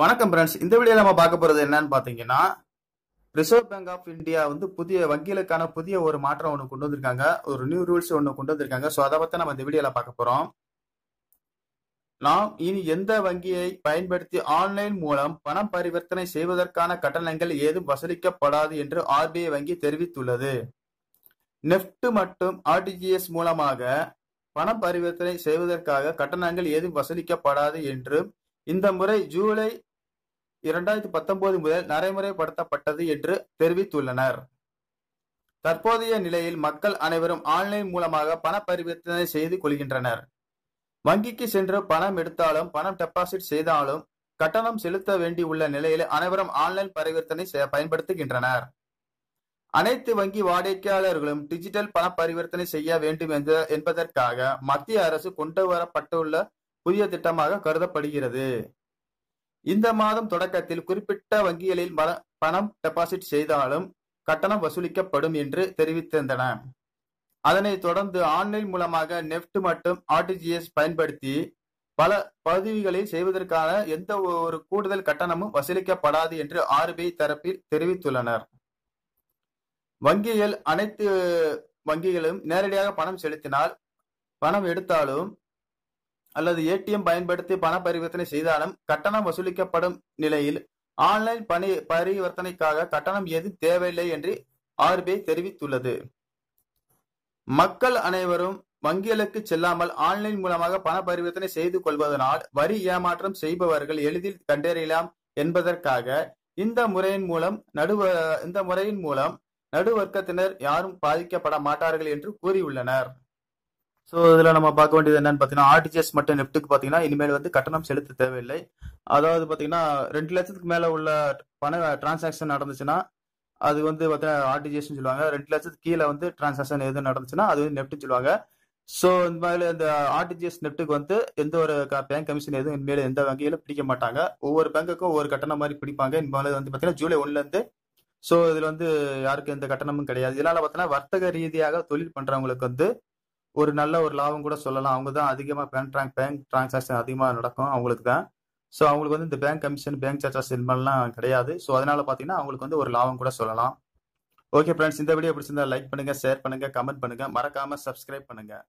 வணக்கம் ஃப்ரெண்ட்ஸ் இந்த வீடியோவில் நம்ம பார்க்க போகிறது என்னன்னு பார்த்தீங்கன்னா ரிசர்வ் பேங்க் ஆஃப் இந்தியா வந்து புதிய வங்கிகளுக்கான புதிய ஒரு மாற்றம் ஒன்று கொண்டு வந்திருக்காங்க ஒரு நியூ ரூல்ஸ் ஒன்று கொண்டு வந்திருக்காங்க ஸோ அதை பற்றி நம்ம இந்த வீடியோவில் பார்க்க போகிறோம் நாம் இனி எந்த வங்கியை பயன்படுத்தி ஆன்லைன் மூலம் பணம் பரிவர்த்தனை செய்வதற்கான கட்டணங்கள் ஏதும் வசூலிக்கப்படாது என்று ஆர்பிஐ வங்கி தெரிவித்துள்ளது நெஃப்ட் மற்றும் ஆர்டிஜிஎஸ் மூலமாக பணம் பரிவர்த்தனை செய்வதற்காக கட்டணங்கள் ஏதும் வசூலிக்கப்படாது என்றும் இந்த முறை ஜூலை இரண்டாயிரத்தி பத்தொன்பது முதல் நடைமுறைப்படுத்தப்பட்டது என்று தெரிவித்துள்ளனர் தற்போதைய நிலையில் மக்கள் அனைவரும் ஆன்லைன் மூலமாக பண பரிவர்த்தனை செய்து கொள்கின்றனர் வங்கிக்கு சென்று பணம் எடுத்தாலும் பணம் டெபாசிட் செய்தாலும் கட்டணம் செலுத்த வேண்டியுள்ள நிலையில் அனைவரும் ஆன்லைன் பரிவர்த்தனை பயன்படுத்துகின்றனர் அனைத்து வங்கி வாடிக்கையாளர்களும் டிஜிட்டல் பண பரிவர்த்தனை செய்ய வேண்டும் என்பதற்காக மத்திய அரசு கொண்டு வரப்பட்டுள்ள புதிய திட்டமாக கருதப்படுகிறது இந்த மாதம் தொடக்கத்தில் குறிப்பிட்ட வங்கிகளில் பணம் டெபாசிட் செய்தாலும் கட்டணம் வசூலிக்கப்படும் என்று தெரிவித்திருந்தன அதனைத் தொடர்ந்து ஆன்லைன் மூலமாக நெஃப்ட் மற்றும் ஆர்டிஜிஎஸ் பயன்படுத்தி பல பகுதிகளில் செய்வதற்கான எந்த ஒரு கூடுதல் கட்டணமும் வசூலிக்கப்படாது என்று ஆர்பிஐ தரப்பில் தெரிவித்துள்ளனர் வங்கிகள் அனைத்து வங்கிகளும் நேரடியாக பணம் செலுத்தினால் பணம் எடுத்தாலும் அல்லது ஏடிஎம் பயன்படுத்தி பண பரிவர்த்தனை செய்தாலும் கட்டணம் வசூலிக்கப்படும் நிலையில் ஆன்லைன் பணி பரிவர்த்தனைக்காக கட்டணம் எதுவும் தேவையில்லை என்று ஆர்பிஐ தெரிவித்துள்ளது மக்கள் அனைவரும் வங்கிகளுக்கு செல்லாமல் ஆன்லைன் மூலமாக பண பரிவர்த்தனை செய்து கொள்வதனால் வரி ஏமாற்றம் செய்பவர்கள் எளிதில் கண்டறியலாம் என்பதற்காக இந்த முறையின் மூலம் நடுவ இந்த முறையின் மூலம் நடுவர்க்கத்தினர் யாரும் பாதிக்கப்பட மாட்டார்கள் என்று கூறியுள்ளனர் ஸோ இதில் நம்ம பார்க்க வேண்டியது என்னன்னு பார்த்தீங்கன்னா ஆர்டிஜிஎஸ் மற்றும் நெஃப்ட்டுக்கு பார்த்தீங்கன்னா இனிமேல் வந்து கட்டணம் செலுத்த தேவையில்லை அதாவது பார்த்தீங்கன்னா ரெண்டு லட்சத்துக்கு மேலே உள்ள பண டிரான்சாக்ஷன் நடந்துச்சுன்னா அது வந்து பார்த்தீங்கன்னா ஆர்டிஜிஎஸ்னு சொல்லுவாங்க ரெண்டு லட்சத்துக்கு கீழே வந்து டிரான்சாக்ஷன் எதுவும் நடந்துச்சுன்னா அது வந்து நெஃப்ட்னு சொல்லுவாங்க ஸோ இந்த மாதிரி இந்த ஆர்டிஜிஎஸ் நெஃப்ட்டுக்கு வந்து எந்த ஒரு பேங்க் கமிஷன் எதுவும் இனிமேல் எந்த வங்கியிலும் பிடிக்க மாட்டாங்க ஒவ்வொரு பேங்குக்கும் ஒவ்வொரு கட்டணம் மாதிரி பிடிப்பாங்க இனிமேல் வந்து பார்த்தீங்கன்னா ஜூலை இருந்து ஸோ இதில் வந்து யாருக்கும் எந்த கட்டணமும் கிடையாது இதனால பார்த்தீங்கன்னா வர்த்தக ரீதியாக தொழில் பண்ணுறவங்களுக்கு வந்து ஒரு நல்ல ஒரு லாபம் கூட சொல்லலாம் அவங்க தான் அதிகமாக பேங்க் ட்ராங் பேங்க் ட்ரான்சாக்ஷன் அதிகமாக நடக்கும் அவங்களுக்கு தான் ஸோ அவங்களுக்கு வந்து இந்த பேங்க் கமிஷன் பேங்க் சார்ஜஸ் இது மாதிரிலாம் கிடையாது ஸோ அதனால பார்த்தீங்கன்னா அவங்களுக்கு வந்து ஒரு லாபம் கூட சொல்லலாம் ஓகே ஃப்ரெண்ட்ஸ் இந்த வீடியோ பிடிச்சிருந்தா லைக் பண்ணுங்கள் ஷேர் பண்ணுங்கள் கமெண்ட் பண்ணுங்கள் மறக்காமல் சப்ஸ்கிரைப் பண்ணுங்கள்